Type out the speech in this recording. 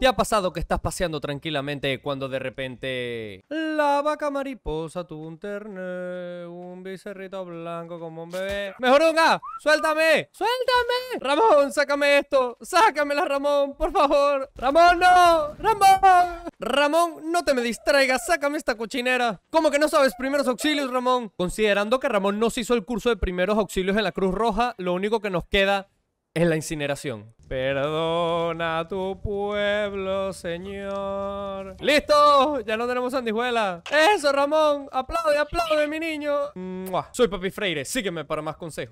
¿Te ha pasado que estás paseando tranquilamente cuando de repente la vaca mariposa tuvo un ternero, un bicerrito blanco como un bebé? ¡Mejorunga! ¡Suéltame! ¡Suéltame! ¡Ramón, sácame esto! ¡Sácamela, Ramón! ¡Por favor! ¡Ramón, no! ¡Ramón! Ramón, no te me distraigas, sácame esta cochinera. ¿Cómo que no sabes primeros auxilios, Ramón? Considerando que Ramón no se hizo el curso de primeros auxilios en la Cruz Roja, lo único que nos queda es la incineración. Perdón a tu pueblo, Señor. ¡Listo! Ya no tenemos sandijuela. ¡Eso, Ramón! ¡Aplaude, aplaude, mi niño! Soy Papi Freire, sígueme para más consejos.